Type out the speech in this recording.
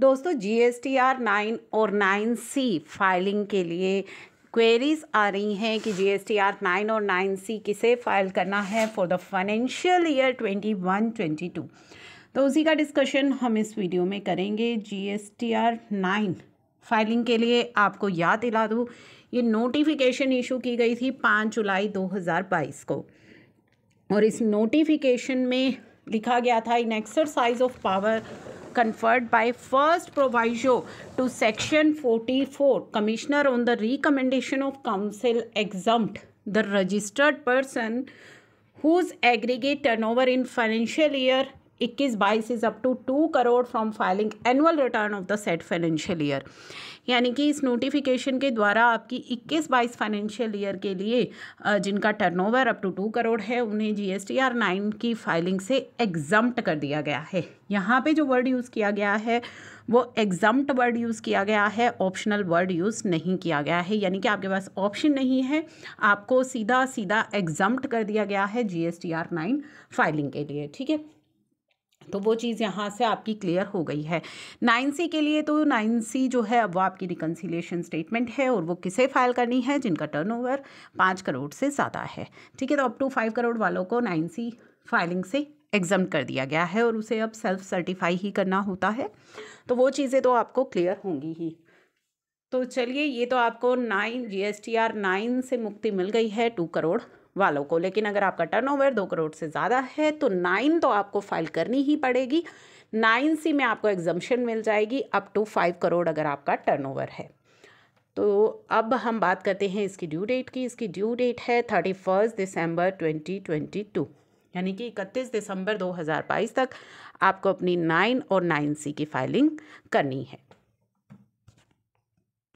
दोस्तों G S T R nine और nine C filing के लिए क्वेरीज आ रही हैं कि G S T R nine और नाइन सी किसे फाइल करना है for the financial year twenty one twenty two तो उसी का डिस्कशन हम इस वीडियो में करेंगे G S T R nine filing के लिए आपको याद दिला दूँ ये नोटिफिकेशन इशू की गई थी पाँच जुलाई दो हज़ार बाईस को और इस नोटिफिकेशन में लिखा गया था in exercise of power conferred by first proviso to section 44 commissioner on the recommendation of council exempt the registered person whose aggregate turnover in financial year इक्कीस बाईस is up to two crore from filing annual return of the said financial year यानी कि इस notification के द्वारा आपकी इक्कीस बाईस फाइनेंशियल ईयर के लिए जिनका turnover up to two crore है उन्हें G S T R nine की फाइलिंग से एग्जम्प्ट कर दिया गया है यहाँ पे जो वर्ड यूज़ किया गया है वो एग्जम्प्ट वर्ड यूज़ किया गया है ऑप्शनल वर्ड यूज़ नहीं किया गया है यानी कि आपके पास ऑप्शन नहीं है आपको सीधा सीधा एग्जम्प्ट कर दिया गया है G S T R nine filing के लिए ठीक है तो वो चीज़ यहाँ से आपकी क्लियर हो गई है नाइन सी के लिए तो नाइन सी जो है अब वो आपकी रिकन्सिलेशन स्टेटमेंट है और वो किसे फाइल करनी है जिनका ओवर पाँच करोड़ से ज़्यादा है ठीक है तो अप टू फाइव करोड़ वालों को नाइन सी फाइलिंग से एग्जाम कर दिया गया है और उसे अब सेल्फ सर्टिफाई ही करना होता है तो वो चीज़ें तो आपको क्लियर होंगी ही तो चलिए ये तो आपको nine G S T R nine से मुक्ति मिल गई है टू करोड़ वालों को लेकिन अगर आपका टर्नओवर दो करोड़ से ज़्यादा है तो नाइन तो आपको फाइल करनी ही पड़ेगी नाइन सी में आपको एग्जम्पन मिल जाएगी अप टू फाइव करोड़ अगर आपका टर्नओवर है तो अब हम बात करते हैं इसकी ड्यू डेट की इसकी ड्यू डेट है thirty first December twenty twenty two यानी कि इकतीस दिसंबर दो हज़ार बाईस तक आपको अपनी नाइन और नाइन सी की फाइलिंग करनी है